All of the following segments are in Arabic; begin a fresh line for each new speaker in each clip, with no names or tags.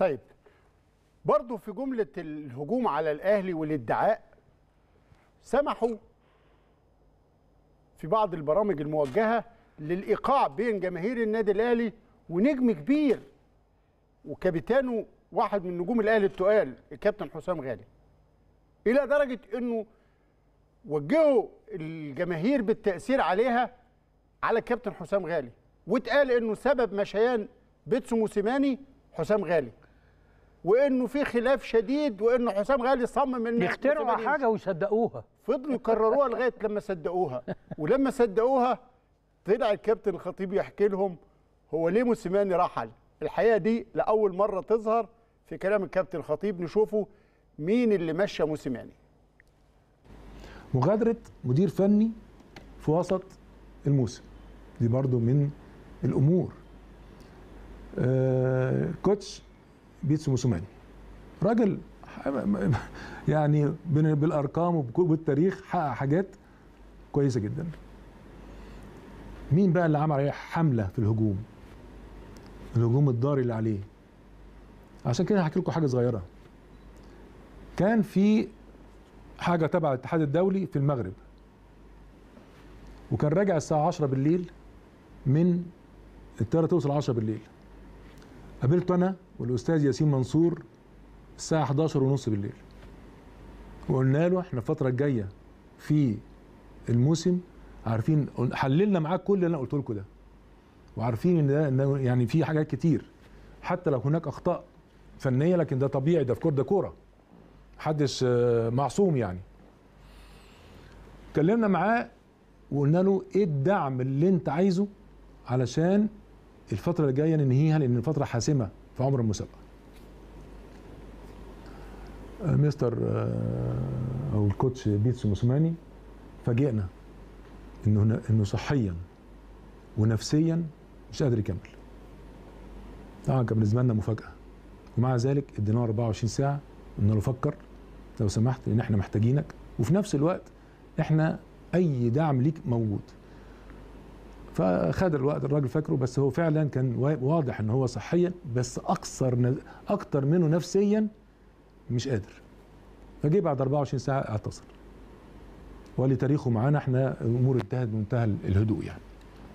طيب برضو في جملة الهجوم على الأهلي والادعاء سمحوا في بعض البرامج الموجهة للإيقاع بين جماهير النادي الأهلي ونجم كبير وكابتانه واحد من نجوم الأهلي التقال الكابتن حسام غالي إلى درجة أنه وجهوا الجماهير بالتأثير عليها على الكابتن حسام غالي واتقال أنه سبب مشيان بيتسو موسيماني حسام غالي وانه في خلاف شديد وانه حسام غالي صمم انه يخترعوا حاجه ويصدقوها فضلوا يكرروها لغايه لما صدقوها ولما صدقوها طلع الكابتن الخطيب يحكي لهم هو ليه موسيماني رحل الحقيقه دي لاول مره تظهر في كلام الكابتن الخطيب نشوفه مين اللي مشى موسيماني
مغادره مدير فني في وسط الموسم دي برضو من الامور آه كوتش بيتسو موسوماني راجل يعني بالارقام وبالتاريخ حقق حاجات كويسه جدا مين بقى اللي عمل عليه حمله في الهجوم الهجوم الضاري اللي عليه عشان كده هحكي لكم حاجه صغيره كان في حاجه تبع الاتحاد الدولي في المغرب وكان راجع الساعه 10 بالليل من الطياره توصل 10 بالليل قابلته انا والاستاذ ياسين منصور الساعه 11 ونص بالليل وقلنا له احنا الفتره الجايه في الموسم عارفين حللنا معاك كل اللي انا قلت لكم ده وعارفين ان ده يعني في حاجات كتير حتى لو هناك اخطاء فنيه لكن ده طبيعي ده في كوره ده كوره محدش آه، معصوم يعني اتكلمنا معاه وقلنا له ايه الدعم اللي انت عايزه علشان الفتره اللي جايه ننهيها لان الفتره حاسمه في عمر المسابقه آه، مستر آه، او الكوتش بيتسو موسوماني فاجئنا انه انه صحيا ونفسيا مش قادر يكمل طبعا كان بالنسبه لنا مفاجاه ومع ذلك اديناه 24 ساعه قلنا له فكر لو سمحت لان احنا محتاجينك وفي نفس الوقت احنا اي دعم ليك موجود فخد الوقت الراجل فاكره بس هو فعلا كان واضح ان هو صحيا بس اكثر اكثر منه نفسيا مش قادر فجه بعد 24 ساعه اعتصر ولتاريخه تاريخه معانا احنا الامور انتهت بمنتهى الهدوء يعني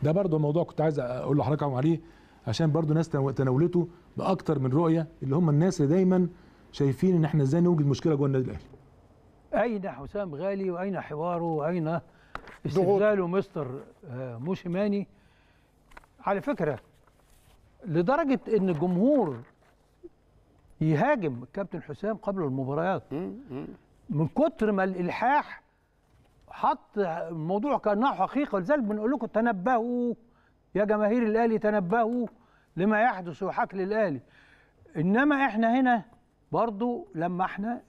ده برضه موضوع كنت عايز اقول لحضرتك عليه عشان برضه ناس تناولته باكثر من رؤيه اللي هم الناس اللي دايما شايفين ان احنا ازاي نوجد مشكله جوه النادي الاهلي
اين حسام غالي واين حواره واين استغلاله مستر آه، موشيماني على فكره لدرجه ان الجمهور يهاجم الكابتن حسام قبل المباريات من كتر ما الالحاح حط الموضوع كانه حقيقه لذلك بنقول لكم تنبهوا يا جماهير الاهلي تنبهوا لما يحدث وحكل الاهلي انما احنا هنا برضو لما احنا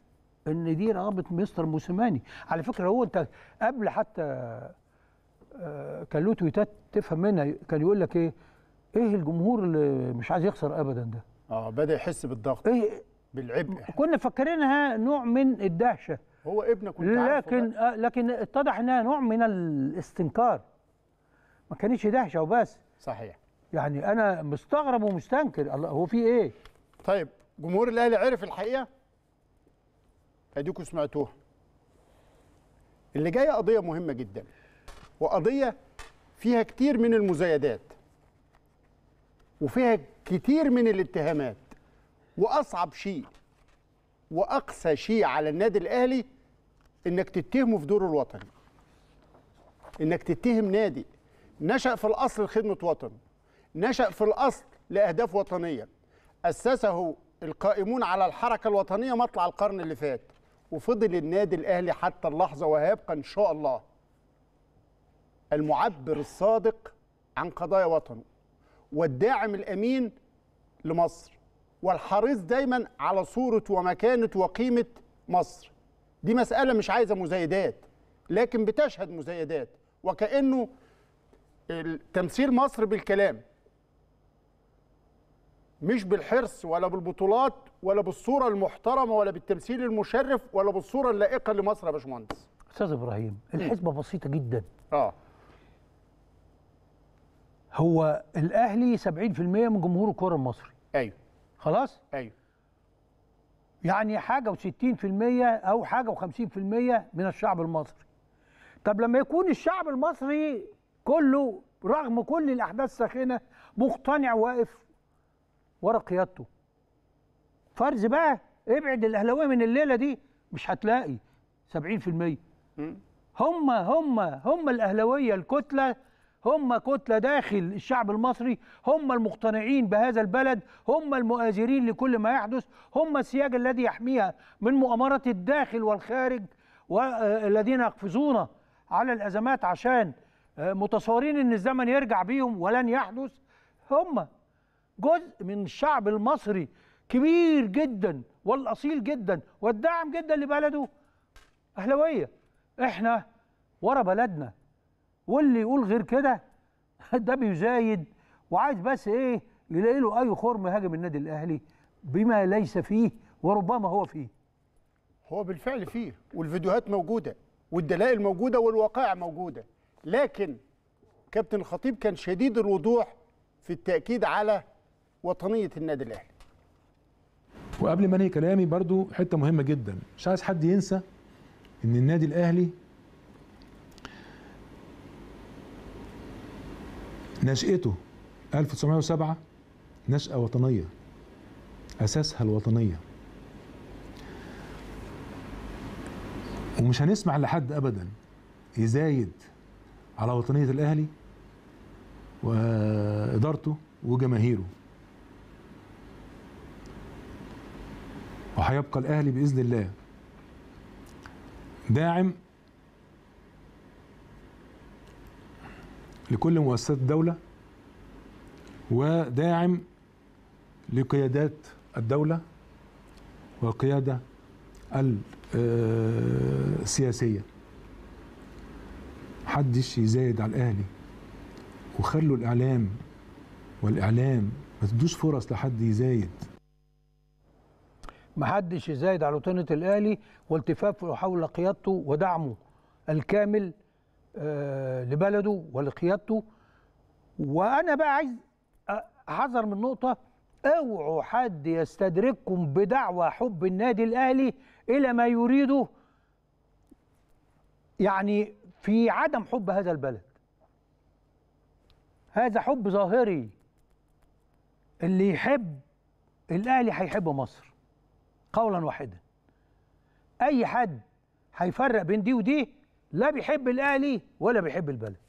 ان دي رغبه مستر موسيماني على فكره هو انت قبل حتى آه، كان له تويتات تفهم منها كان يقول لك ايه ايه الجمهور اللي مش عايز يخسر ابدا ده اه بدا يحس بالضغط إيه بالعبء كنا فاكرينها نوع من الدهشه هو ابنك كنت لكن آه لكن اتضح انها نوع من الاستنكار ما كانتش دهشه وبس صحيح يعني انا مستغرب ومستنكر الله هو في ايه طيب جمهور الاهلي عرف الحقيقه اديكوا سمعتوها
اللي جايه قضيه مهمه جدا وقضيه فيها كتير من المزايدات وفيها كتير من الاتهامات واصعب شيء واقسى شيء على النادي الاهلي انك تتهمه في دوره الوطني انك تتهم نادي نشا في الاصل لخدمه وطن نشا في الاصل لاهداف وطنيه اسسه القائمون على الحركه الوطنيه مطلع القرن اللي فات وفضل النادي الاهلي حتى اللحظه وهيبقى ان شاء الله المعبر الصادق عن قضايا وطنه والداعم الامين لمصر والحريص دايما على صوره ومكانه وقيمه مصر دي مساله مش عايزه مزايدات لكن بتشهد مزايدات وكانه تمثيل مصر بالكلام مش بالحرص ولا بالبطولات ولا بالصوره المحترمه ولا بالتمثيل المشرف ولا بالصوره اللائقه لمصر يا
باشمهندس استاذ ابراهيم الحسبه بسيطه جدا اه هو الاهلي 70% من جمهور الكره المصري ايوه خلاص ايوه يعني حاجه و60% او حاجه و50% من الشعب المصري طب لما يكون الشعب المصري كله رغم كل الاحداث الساخنه مقتنع واقف ورا قيادته فرز بقى ابعد الاهلاويه من الليله دي مش هتلاقي 70% هم هم هم الاهلاويه الكتله هم كتله داخل الشعب المصري هم المقتنعين بهذا البلد هم المؤازرين لكل ما يحدث هم السياج الذي يحميها من مؤامره الداخل والخارج والذين آه، يقفزون على الازمات عشان آه، متصورين ان الزمن يرجع بيهم ولن يحدث هم جزء من الشعب المصري كبير جدا والاصيل جدا والداعم جدا لبلده اهلاويه احنا ورا بلدنا واللي يقول غير كده ده بيزايد وعايز بس ايه يلاقي له اي خرم هاجم النادي الاهلي بما ليس فيه وربما هو فيه هو بالفعل فيه والفيديوهات
موجوده والدلائل موجوده والوقائع موجوده لكن كابتن الخطيب كان شديد الوضوح في التاكيد على وطنيه النادي الاهلي
وقبل ما انهي كلامي برضو حته مهمه جدا مش عايز حد ينسى ان النادي الاهلي نشأته 1907 نشأة وطنية أساسها الوطنية ومش هنسمع لحد أبدا يزايد على وطنية الأهلي وإدارته وجماهيره وهيبقى الاهلي باذن الله داعم لكل مؤسسات الدوله وداعم لقيادات الدوله والقياده السياسيه آه، محدش يزايد على الاهلي وخلوا الاعلام والاعلام ما تدوش فرص لحد يزايد
محدش يزايد على وطنة الأهلي والتفافه حول قيادته ودعمه الكامل آه، لبلده ولقيادته وأنا بقى عايز أحذر من نقطة اوعوا حد يستدرككم بدعوى حب النادي الأهلي إلى ما يريده يعني في عدم حب هذا البلد هذا حب ظاهري اللي يحب الأهلي هيحب مصر قولا واحدا اي حد هيفرق بين دي ودي لا بيحب الاهلي ولا بيحب البلد